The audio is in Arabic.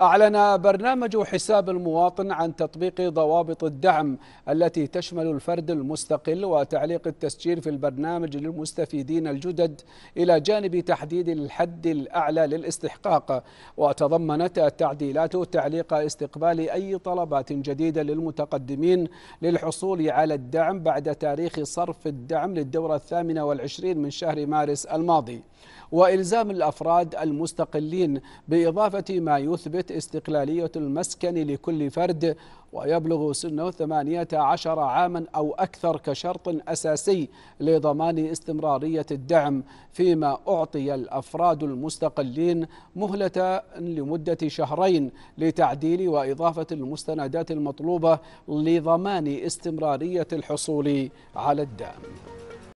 أعلن برنامج حساب المواطن عن تطبيق ضوابط الدعم التي تشمل الفرد المستقل وتعليق التسجيل في البرنامج للمستفيدين الجدد إلى جانب تحديد الحد الأعلى للاستحقاق وتضمنت التعديلات تعليق استقبال أي طلبات جديدة للمتقدمين للحصول على الدعم بعد تاريخ صرف الدعم للدورة الثامنة والعشرين من شهر مارس الماضي وإلزام الأفراد المستقلين بإضافة ما يثبت استقلالية المسكن لكل فرد ويبلغ سنه 18 عاما أو أكثر كشرط أساسي لضمان استمرارية الدعم فيما أعطي الأفراد المستقلين مهلة لمدة شهرين لتعديل وإضافة المستندات المطلوبة لضمان استمرارية الحصول على الدعم